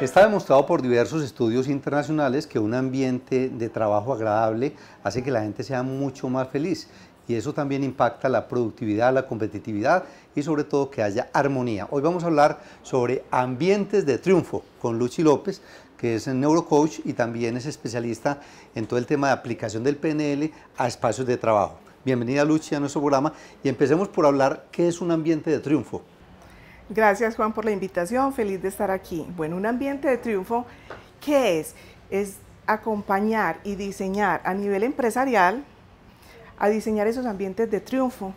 Está demostrado por diversos estudios internacionales que un ambiente de trabajo agradable hace que la gente sea mucho más feliz y eso también impacta la productividad, la competitividad y sobre todo que haya armonía. Hoy vamos a hablar sobre ambientes de triunfo con Luchi López, que es neurocoach y también es especialista en todo el tema de aplicación del PNL a espacios de trabajo. Bienvenida Luchi a nuestro programa y empecemos por hablar qué es un ambiente de triunfo. Gracias Juan por la invitación, feliz de estar aquí. Bueno, un ambiente de triunfo, ¿qué es? Es acompañar y diseñar a nivel empresarial, a diseñar esos ambientes de triunfo,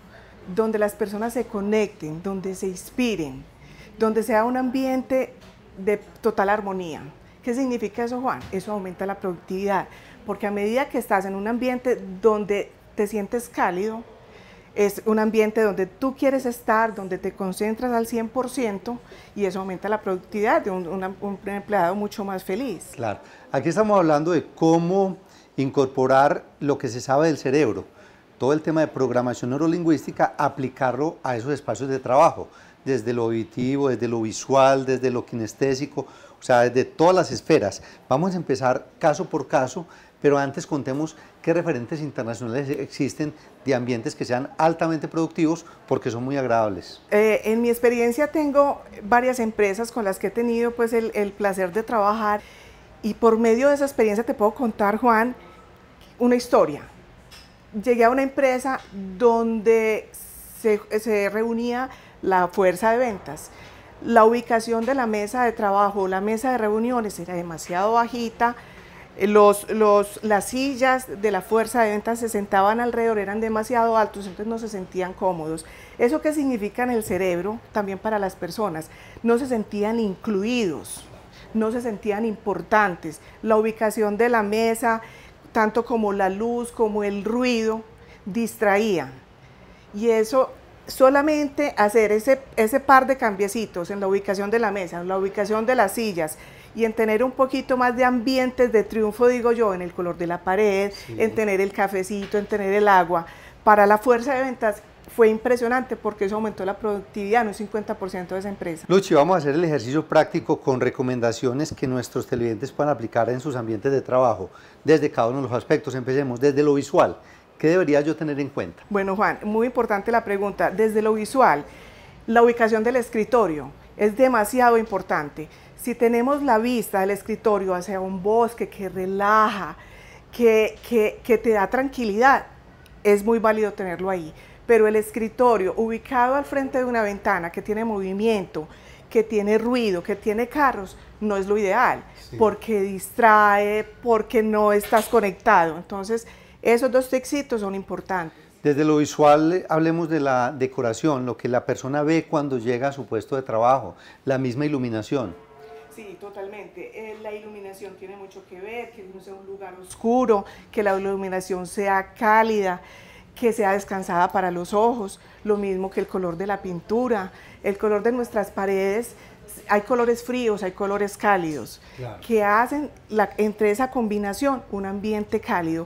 donde las personas se conecten, donde se inspiren, donde sea un ambiente de total armonía. ¿Qué significa eso, Juan? Eso aumenta la productividad, porque a medida que estás en un ambiente donde te sientes cálido, es un ambiente donde tú quieres estar, donde te concentras al 100% y eso aumenta la productividad de un, un, empleado mucho más feliz. Claro, aquí estamos hablando de cómo incorporar lo que se sabe del cerebro, todo el tema de programación neurolingüística, aplicarlo a esos espacios de trabajo desde lo auditivo, desde lo visual, desde lo kinestésico, o sea, desde todas las esferas. Vamos a empezar caso por caso, pero antes contemos qué referentes internacionales existen de ambientes que sean altamente productivos porque son muy agradables. Eh, en mi experiencia tengo varias empresas con las que he tenido pues el, el placer de trabajar y por medio de esa experiencia te puedo contar, Juan, una historia. Llegué a una empresa donde se, reunía la fuerza de ventas. La ubicación de la mesa de trabajo, la mesa de reuniones era demasiado bajita, eh, las sillas de la fuerza de ventas se sentaban alrededor, eran demasiado altos, entonces no se sentían cómodos. ¿Eso qué significa en el cerebro también para las personas? No se sentían incluidos, no se sentían importantes. La ubicación de la mesa, tanto como la luz, como el ruido, distraían. Y eso solamente hacer ese, ese par de cambiecitos en la ubicación de la mesa, en la ubicación de las sillas y en tener un poquito más de ambientes de triunfo, digo yo, en el color de la pared, en tener el cafecito, en tener el agua, para la fuerza de ventas fue impresionante porque eso aumentó la productividad en un 50% de esa empresa. Luchi, vamos a hacer el ejercicio práctico con recomendaciones que nuestros televidentes puedan aplicar en sus ambientes de trabajo, desde cada uno de los aspectos. Empecemos desde lo visual. ¿Qué debería yo tener en cuenta? Bueno, Juan, muy importante la pregunta. Desde lo visual, la ubicación del escritorio es demasiado importante. Si tenemos la vista del escritorio hacia un bosque que relaja, que, te da tranquilidad, es muy válido tenerlo ahí. Pero el escritorio ubicado al frente de una ventana que tiene movimiento, que tiene ruido, que tiene carros, no es lo ideal, porque distrae, porque no estás conectado. Entonces, esos dos textitos son importantes. Desde lo visual, eh, hablemos de la decoración, lo que la persona ve cuando llega a su puesto de trabajo, la misma iluminación. Sí, totalmente. Eh, la iluminación tiene mucho que ver, que no sea un lugar oscuro, que la iluminación sea cálida, que sea descansada para los ojos, lo mismo que el color de la pintura, el color de nuestras paredes. Hay colores fríos, hay colores cálidos, que hacen entre esa combinación un ambiente cálido.